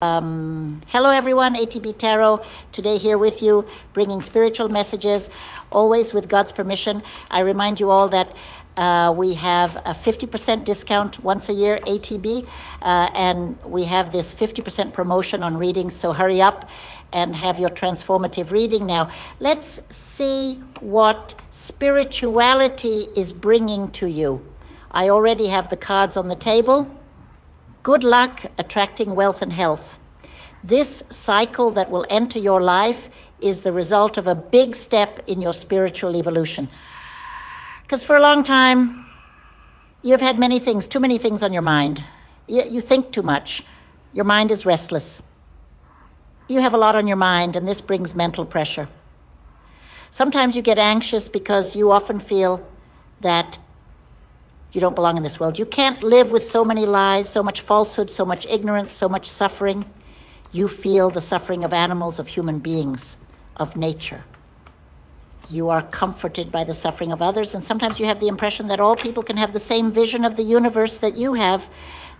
Um, hello, everyone. ATB Tarot today here with you, bringing spiritual messages, always with God's permission. I remind you all that uh, we have a 50% discount once a year, ATB, uh, and we have this 50% promotion on readings. So hurry up and have your transformative reading now. Let's see what spirituality is bringing to you. I already have the cards on the table. Good luck attracting wealth and health. This cycle that will enter your life is the result of a big step in your spiritual evolution. Because for a long time, you've had many things, too many things on your mind. You, you, think too much. Your mind is restless. You have a lot on your mind, and this brings mental pressure. Sometimes you get anxious because you often feel that you don't belong in this world. You can't live with so many lies, so much falsehood, so much ignorance, so much suffering. You feel the suffering of animals, of human beings, of nature. You are comforted by the suffering of others, and sometimes you have the impression that all people can have the same vision of the universe that you have.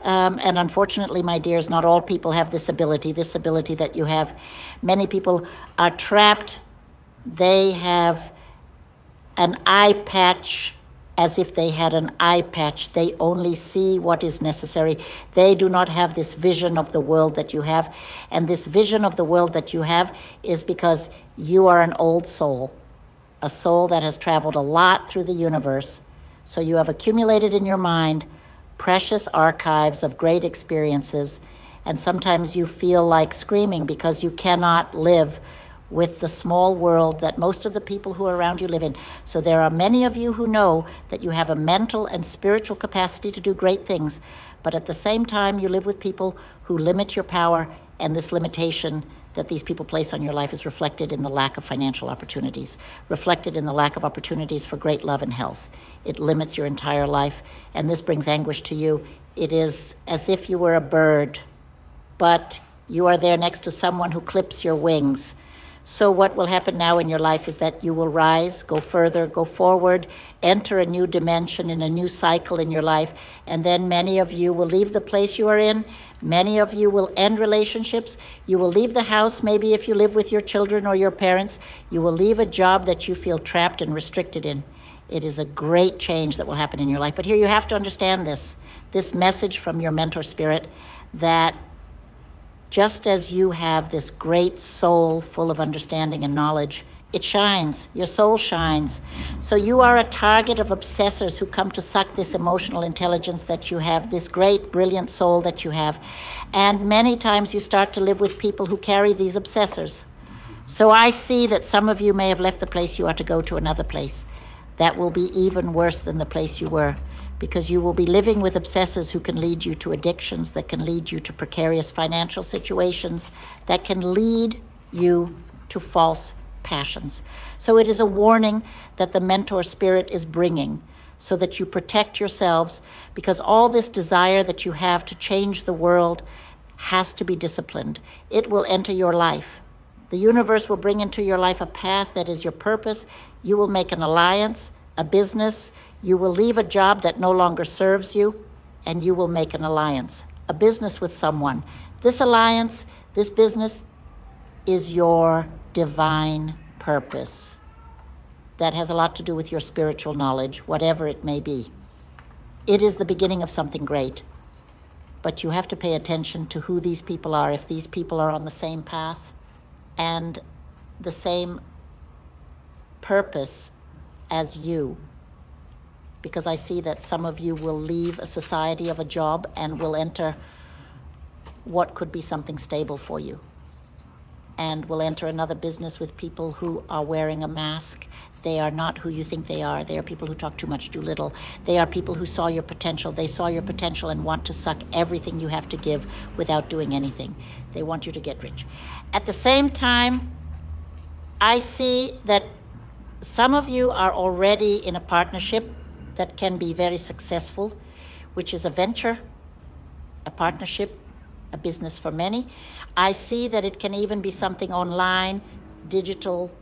Um, and unfortunately, my dears, not all people have this ability, this ability that you have. Many people are trapped, they have an eye patch as if they had an eye patch. They only see what is necessary. They do not have this vision of the world that you have. And this vision of the world that you have is because you are an old soul, a soul that has traveled a lot through the universe. So you have accumulated in your mind precious archives of great experiences. And sometimes you feel like screaming because you cannot live with the small world that most of the people who are around you live in. So there are many of you who know that you have a mental and spiritual capacity to do great things, but at the same time, you live with people who limit your power, and this limitation that these people place on your life is reflected in the lack of financial opportunities, reflected in the lack of opportunities for great love and health. It limits your entire life, and this brings anguish to you. It is as if you were a bird, but you are there next to someone who clips your wings. So, what will happen now in your life is that you will rise, go further, go forward, enter a new dimension in a new cycle in your life. And then many of you will leave the place you are in. Many of you will end relationships. You will leave the house, maybe if you live with your children or your parents. You will leave a job that you feel trapped and restricted in. It is a great change that will happen in your life. But here you have to understand this this message from your mentor spirit that just as you have this great soul full of understanding and knowledge, it shines. Your soul shines. So you are a target of obsessors who come to suck this emotional intelligence that you have, this great, brilliant soul that you have. And many times you start to live with people who carry these obsessors. So I see that some of you may have left the place you are to go to another place that will be even worse than the place you were because you will be living with obsessors who can lead you to addictions, that can lead you to precarious financial situations, that can lead you to false passions. So it is a warning that the mentor spirit is bringing so that you protect yourselves because all this desire that you have to change the world has to be disciplined. It will enter your life. The universe will bring into your life a path that is your purpose. You will make an alliance, a business, you will leave a job that no longer serves you, and you will make an alliance, a business with someone. This alliance, this business, is your divine purpose. That has a lot to do with your spiritual knowledge, whatever it may be. It is the beginning of something great. But you have to pay attention to who these people are, if these people are on the same path and the same purpose as you because I see that some of you will leave a society of a job and will enter what could be something stable for you. And will enter another business with people who are wearing a mask. They are not who you think they are. They are people who talk too much, too little. They are people who saw your potential. They saw your potential and want to suck everything you have to give without doing anything. They want you to get rich. At the same time, I see that some of you are already in a partnership that can be very successful, which is a venture, a partnership, a business for many. I see that it can even be something online, digital,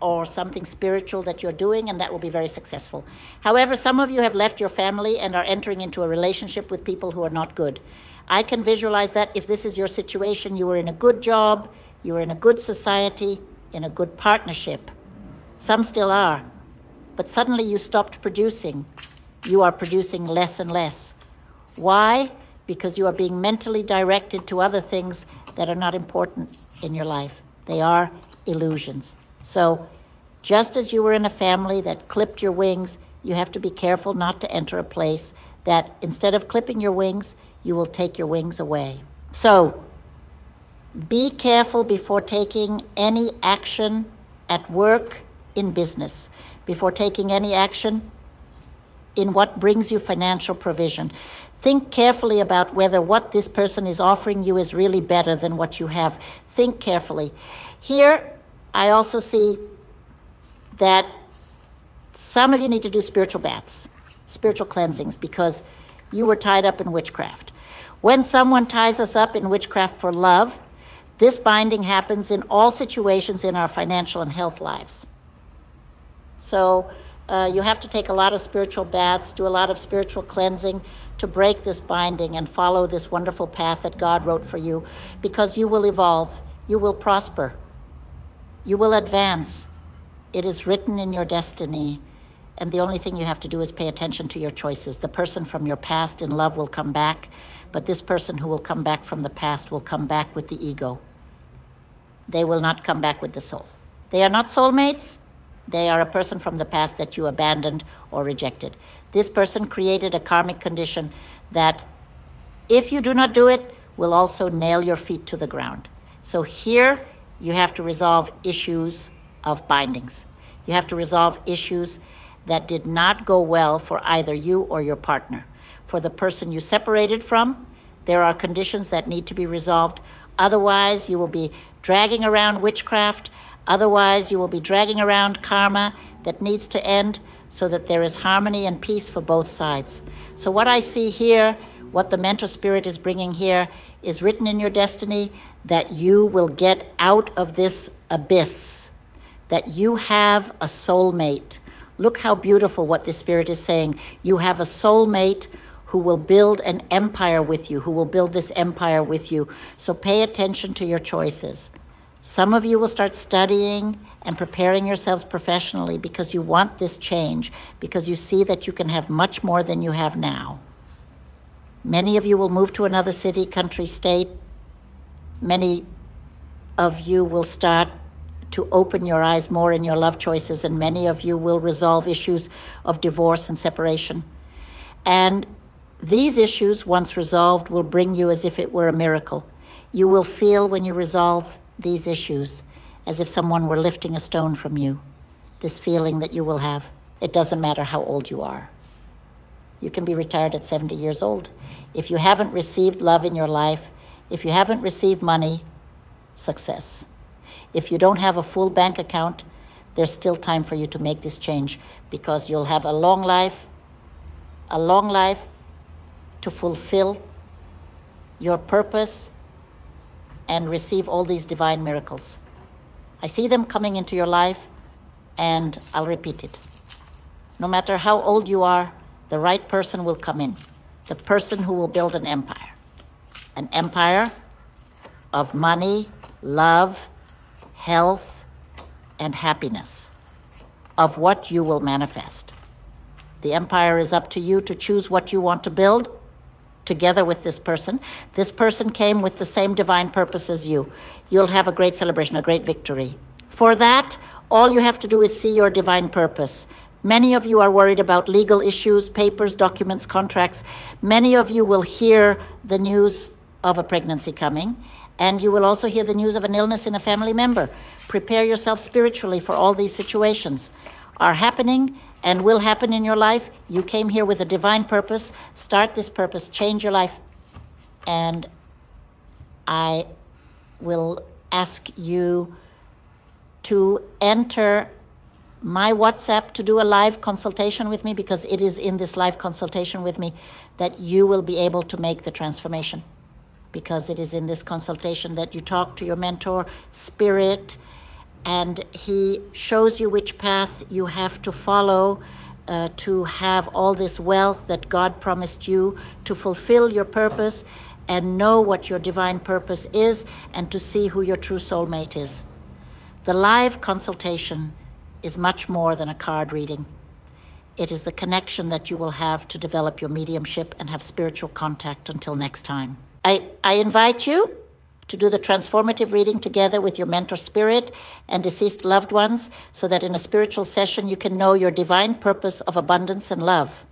or something spiritual that you're doing, and that will be very successful. However, some of you have left your family and are entering into a relationship with people who are not good. I can visualize that if this is your situation, you were in a good job, you were in a good society, in a good partnership. Some still are but suddenly you stopped producing. You are producing less and less. Why? Because you are being mentally directed to other things that are not important in your life. They are illusions. So, just as you were in a family that clipped your wings, you have to be careful not to enter a place that instead of clipping your wings, you will take your wings away. So, be careful before taking any action at work in business before taking any action in what brings you financial provision. Think carefully about whether what this person is offering you is really better than what you have. Think carefully. Here, I also see that some of you need to do spiritual baths, spiritual cleansings, because you were tied up in witchcraft. When someone ties us up in witchcraft for love, this binding happens in all situations in our financial and health lives. So uh, you have to take a lot of spiritual baths, do a lot of spiritual cleansing to break this binding and follow this wonderful path that God wrote for you because you will evolve, you will prosper, you will advance. It is written in your destiny. And the only thing you have to do is pay attention to your choices. The person from your past in love will come back, but this person who will come back from the past will come back with the ego. They will not come back with the soul. They are not soulmates, they are a person from the past that you abandoned or rejected. This person created a karmic condition that, if you do not do it, will also nail your feet to the ground. So here, you have to resolve issues of bindings. You have to resolve issues that did not go well for either you or your partner. For the person you separated from, there are conditions that need to be resolved. Otherwise, you will be dragging around witchcraft, Otherwise, you will be dragging around karma that needs to end so that there is harmony and peace for both sides. So, what I see here, what the mentor spirit is bringing here, is written in your destiny that you will get out of this abyss, that you have a soulmate. Look how beautiful what this spirit is saying. You have a soulmate who will build an empire with you, who will build this empire with you. So pay attention to your choices. Some of you will start studying and preparing yourselves professionally because you want this change, because you see that you can have much more than you have now. Many of you will move to another city, country, state. Many of you will start to open your eyes more in your love choices, and many of you will resolve issues of divorce and separation. And these issues, once resolved, will bring you as if it were a miracle. You will feel when you resolve these issues as if someone were lifting a stone from you, this feeling that you will have. It doesn't matter how old you are. You can be retired at 70 years old. If you haven't received love in your life, if you haven't received money, success. If you don't have a full bank account, there's still time for you to make this change because you'll have a long life, a long life to fulfill your purpose and receive all these divine miracles. I see them coming into your life, and I'll repeat it. No matter how old you are, the right person will come in, the person who will build an empire. An empire of money, love, health, and happiness, of what you will manifest. The empire is up to you to choose what you want to build together with this person. This person came with the same divine purpose as you. You'll have a great celebration, a great victory. For that, all you have to do is see your divine purpose. Many of you are worried about legal issues, papers, documents, contracts. Many of you will hear the news of a pregnancy coming, and you will also hear the news of an illness in a family member. Prepare yourself spiritually for all these situations are happening and will happen in your life. You came here with a divine purpose. Start this purpose, change your life. And I will ask you to enter my WhatsApp to do a live consultation with me because it is in this live consultation with me that you will be able to make the transformation. Because it is in this consultation that you talk to your mentor, spirit, and he shows you which path you have to follow uh, to have all this wealth that God promised you to fulfill your purpose and know what your divine purpose is and to see who your true soulmate is. The live consultation is much more than a card reading. It is the connection that you will have to develop your mediumship and have spiritual contact until next time. I, I invite you to do the transformative reading together with your mentor spirit and deceased loved ones so that in a spiritual session you can know your divine purpose of abundance and love.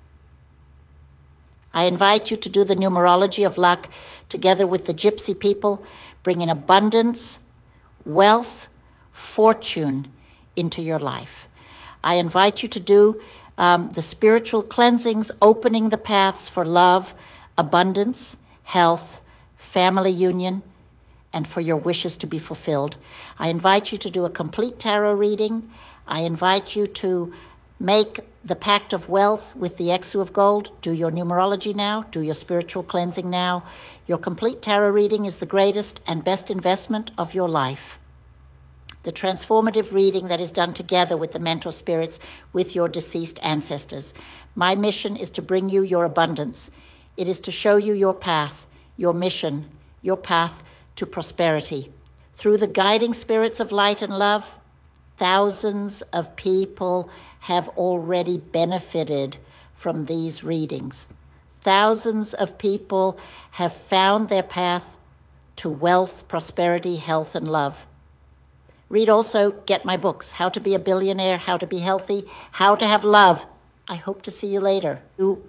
I invite you to do the numerology of luck together with the gypsy people, bringing abundance, wealth, fortune into your life. I invite you to do um, the spiritual cleansings, opening the paths for love, abundance, health, family union and for your wishes to be fulfilled. I invite you to do a complete tarot reading. I invite you to make the pact of wealth with the Exu of Gold. Do your numerology now, do your spiritual cleansing now. Your complete tarot reading is the greatest and best investment of your life. The transformative reading that is done together with the mentor spirits with your deceased ancestors. My mission is to bring you your abundance. It is to show you your path, your mission, your path to prosperity. Through the guiding spirits of light and love, thousands of people have already benefited from these readings. Thousands of people have found their path to wealth, prosperity, health, and love. Read also, get my books How to Be a Billionaire, How to Be Healthy, How to Have Love. I hope to see you later. Ooh.